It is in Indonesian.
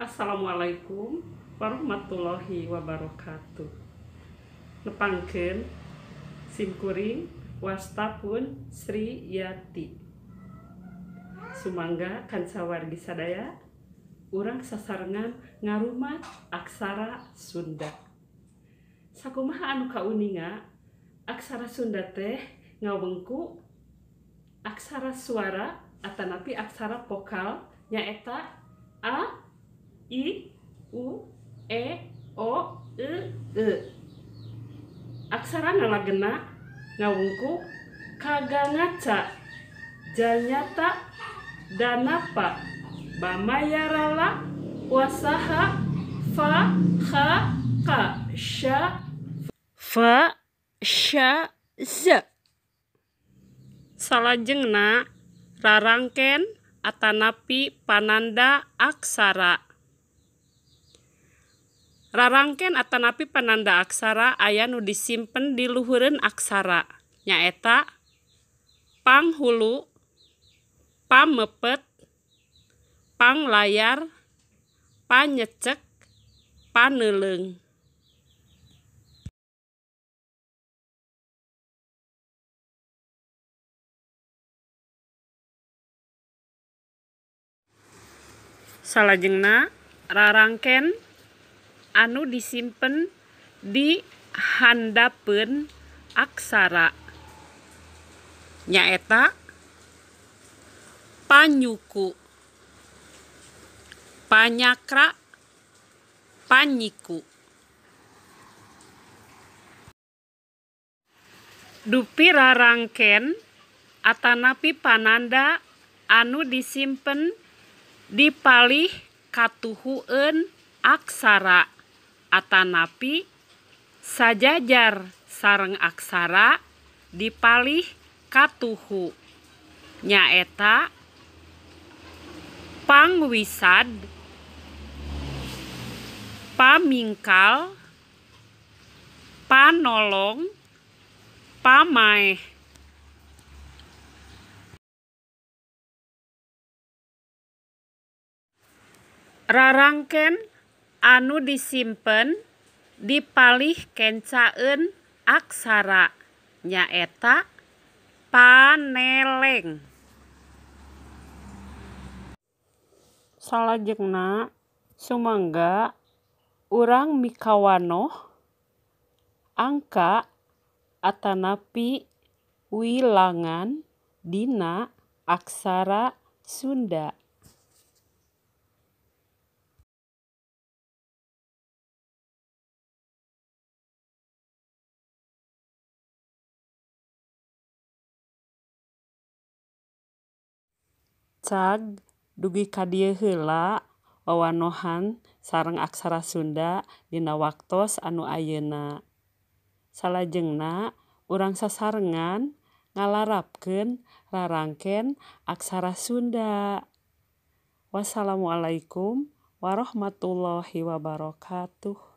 Assalamualaikum warahmatullahi wabarakatuh nepangken simkuring wastapun Sri Yati Sumangga kansawargi sadaya urang sasarengan ngarumat aksara Sunda sakumaha anu kauninga aksara Sunda teh ngawengku aksara suara atanapi aksara vokal nyaeta a i, u, e, o, e, e. Aksara nalagena ngawungku kaga ngaca janyata danapa bamayarala wasaha fa kha ka sha fa sya z salajengna rarangken atanapi pananda aksara rarangken Atanapi penanda aksara aya nu disimpen di luhuren aksara nyaeta panghulu pamepet panglayar panyecek paneleng salajengna rarangken anu disimpen di handdapun aksaranyaeta panyuku Panyakkra panyiku Dupi rarangken Atanapi pananda anu disimpen di Palih kattuun aksara. atanapi sajajar sareng aksara dipalih katuhu nyaeta pangwisad pamingkal panolong pamai rarangken anu disimpen di Palihkencaun aksara nyaeta paneleng Saljena sumangga urang Mikawano angka Atanapi Wilangan Dina aksara Sunda. Cag dugi ka dieu heula wawanohan sareng aksara Sunda dina waktos anu ayeuna. Salajengna urang sasarengan ngalarapkeun rarangken aksara Sunda. Wassalamualaikum warahmatullahi wabarakatuh.